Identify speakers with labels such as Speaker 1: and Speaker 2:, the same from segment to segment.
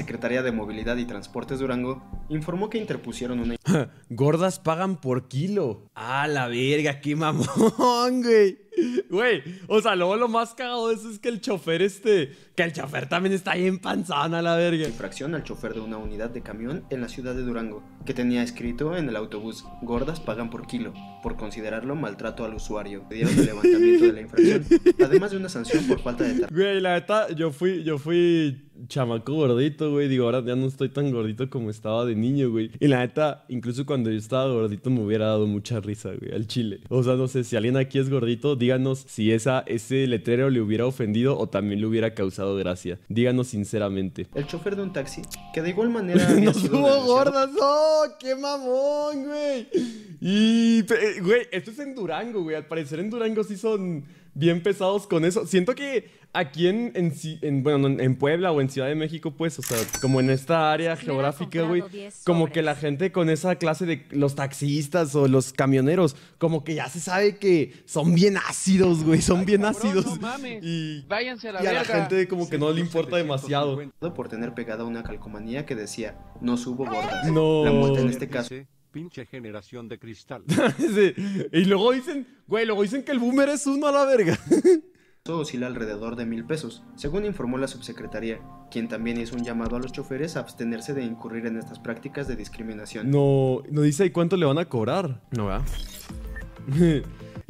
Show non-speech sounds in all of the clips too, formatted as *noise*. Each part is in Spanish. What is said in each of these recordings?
Speaker 1: Secretaría de Movilidad y Transportes Durango informó que interpusieron una *laughs* Gordas pagan por kilo. Ah, la verga, qué mamón, güey. Güey, o sea, luego lo más cagado de eso es que el chofer este, que el chofer también está ahí en panzana, la verga. Infracción al chofer de una unidad de camión en la ciudad de Durango, que tenía escrito en el autobús, gordas pagan por kilo, por considerarlo maltrato al usuario. Pidieron el levantamiento de la infracción, además de una sanción por falta de... Güey, la neta, yo fui, yo fui chamaco gordito, güey, digo, ahora ya no estoy tan gordito como estaba de niño, güey. Y la neta, incluso cuando yo estaba gordito me hubiera dado mucha risa, güey, al chile. O sea, no sé, si alguien aquí es gordito, díganos si esa, ese letrero le hubiera ofendido o también le hubiera causado gracia. Díganos sinceramente. El chofer de un taxi, que de igual manera... *laughs* ¡Nos hubo gordas! ¡Oh, qué mamón, güey! Y, güey, esto es en Durango, güey. Al parecer en Durango sí son bien pesados con eso. Siento que aquí en, en, bueno, en Puebla o en Ciudad de México, pues, o sea, como en esta área geográfica, güey, como que la gente con esa clase de los taxistas o los camioneros, como que ya se sabe que son bien ácidos, güey, son bien ácidos. Y, Váyanse a la, y la gente como que no le importa demasiado. Por tener pegada una calcomanía que decía, no subo gordas. No. La muerte en este caso. Pinche generación de cristal. *laughs* Y luego dicen, güey, luego dicen que el boomer es uno a la verga. *laughs* Todo oscila alrededor de mil pesos, según informó la subsecretaría, quien también hizo un llamado a los choferes a abstenerse de incurrir en estas prácticas de discriminación. No, no dice ahí cuánto le van a cobrar. No, va *laughs*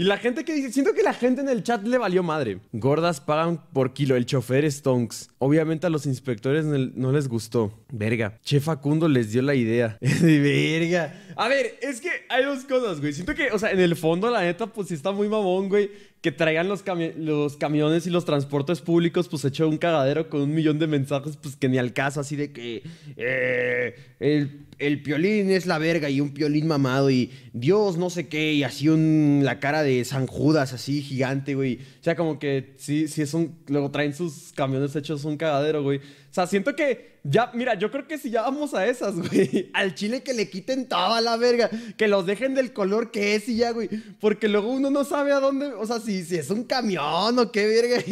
Speaker 1: Y la gente que dice, siento que la gente en el chat le valió madre. Gordas pagan por kilo, el chofer es Tonks. Obviamente a los inspectores no les gustó. Verga. Che Facundo les dio la idea. *laughs* Verga. A ver, es que hay dos cosas, güey. Siento que, o sea, en el fondo, la neta, pues sí está muy mamón, güey que traigan los, camiones y los transportes públicos, pues hecho un cagadero con un millón de mensajes, pues que ni al caso, así de que eh, el, el piolín es la verga y un piolín mamado y Dios no sé qué, y así un, la cara de San Judas, así gigante, güey. O sea, como que si sí es un. Luego traen sus camiones hechos un cagadero, güey. O sea, siento que ya, mira, yo creo que si ya vamos a esas, *laughs* güey. Al chile que le quiten toda la verga. Que los dejen del color que es y ya, güey. Porque luego uno no sabe a dónde. O sea, si, si es un camión o qué verga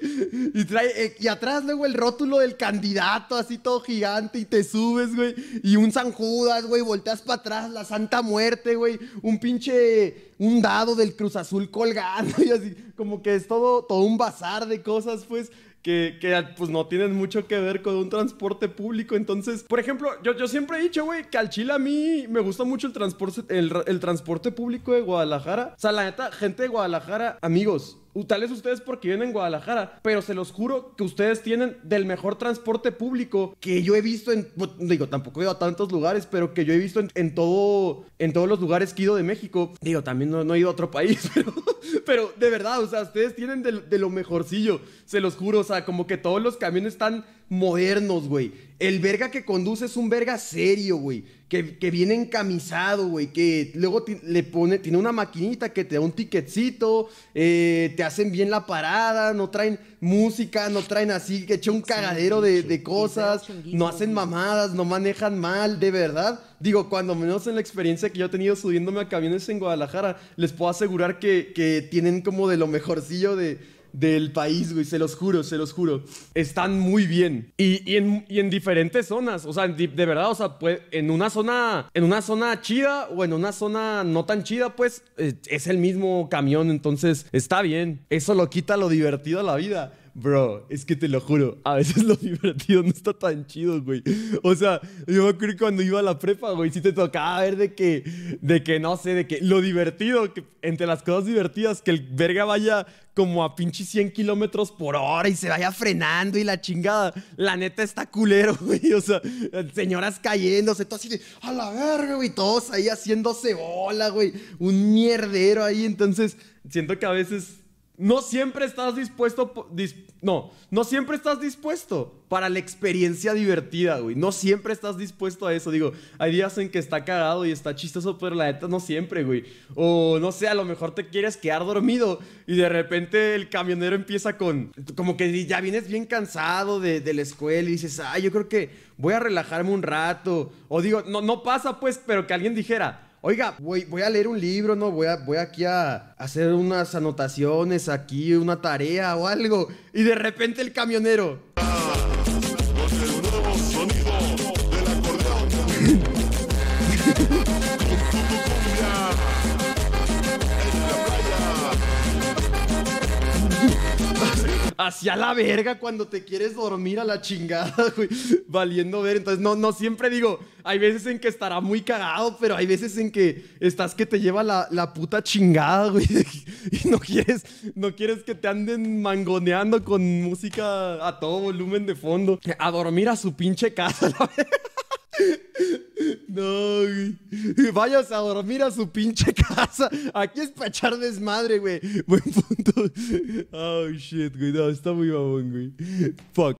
Speaker 1: *laughs* Y trae. Eh, y atrás luego el rótulo del candidato, así todo gigante. Y te subes, güey. Y un San Judas, güey. Volteas para atrás, la Santa Muerte, güey. Un pinche. Un dado del Cruz Azul colgando. *laughs* Y así. Como que es todo, todo un bazar de cosas, pues que, pues no tienen mucho que ver con un transporte público. Entonces, por ejemplo, yo, yo siempre he dicho, güey, que al Chile a mí me gusta mucho el transporte, el, el transporte público de Guadalajara. O sea, la neta, gente de Guadalajara, amigos, Tal ustedes porque vienen en Guadalajara, pero se los juro que ustedes tienen del mejor transporte público que yo he visto en. Pues, digo, tampoco he ido a tantos lugares, pero que yo he visto en, todo. En todos los lugares que he ido de México. Digo, también no, he ido a otro país, *laughs* pero, de verdad, o sea, ustedes tienen de, de lo mejorcillo. Se los juro. O sea, como que todos los camiones están modernos, güey. El verga que conduce es un verga serio, güey. Que, viene encamisado, güey. Que luego le pone, tiene una maquinita que te da un ticketcito. Eh, te hacen bien la parada. No traen música, no traen así, que echa un cagadero de, cosas. No hacen mamadas, no manejan mal, de verdad. Digo, cuando menos en la experiencia que yo he tenido subiéndome a camiones en Guadalajara, les puedo asegurar que tienen como de lo mejorcillo de del país, güey, se los juro, se los juro. Están muy bien. Y, en, diferentes zonas, o sea, de, verdad, o sea, pues, en una zona, en una zona chida o en una zona no tan chida, pues, eh, es el mismo camión, entonces está bien. Eso lo quita lo divertido a la vida. Bro, es que te lo juro, a veces lo *laughs* divertido no está tan chido, güey. O sea, yo me acuerdo cuando iba a la prepa, güey, si te tocaba ver de que, de que no sé, de que lo divertido, que entre las cosas divertidas, que el verga vaya como a pinche 100 kilómetros por hora y se vaya frenando y la chingada. La neta está culero, *laughs* güey. O sea, señoras cayéndose, todo así de a la verga, güey, todos ahí haciéndose bola, güey. Un mierdero ahí. Entonces, siento que a veces no siempre estás dispuesto. no, no siempre estás dispuesto para la experiencia divertida, güey. No siempre estás dispuesto a eso. Digo, hay días en que está cagado y está chistoso, pero la neta no siempre, güey. O no sé, a lo mejor te quieres quedar dormido y de repente el camionero empieza con. Como que ya vienes bien cansado de, la escuela y dices, ay, yo creo que voy a relajarme un rato. O digo, no, no pasa, pues, pero que alguien dijera oiga, voy, a leer un libro, ¿no? Voy, a, voy aquí a hacer unas anotaciones, aquí una tarea o algo. Y de repente el camionero. Ah, *laughs* hacia la verga cuando te quieres dormir a la chingada, *laughs* güey. Valiendo ver. Entonces, no, no siempre digo, hay veces en que estará muy cagado, pero hay veces en que estás que te lleva la, puta chingada, *laughs* güey. Y no quieres, no quieres que te anden mangoneando con música a todo volumen de fondo. A dormir a su pinche casa, *laughs* la No, *laughs* vayas a dormir a su pinche casa. Aquí es para echar desmadre, güey. Buen punto. Oh, *laughs* shit, güey. No, está muy babón, güey. Fuck.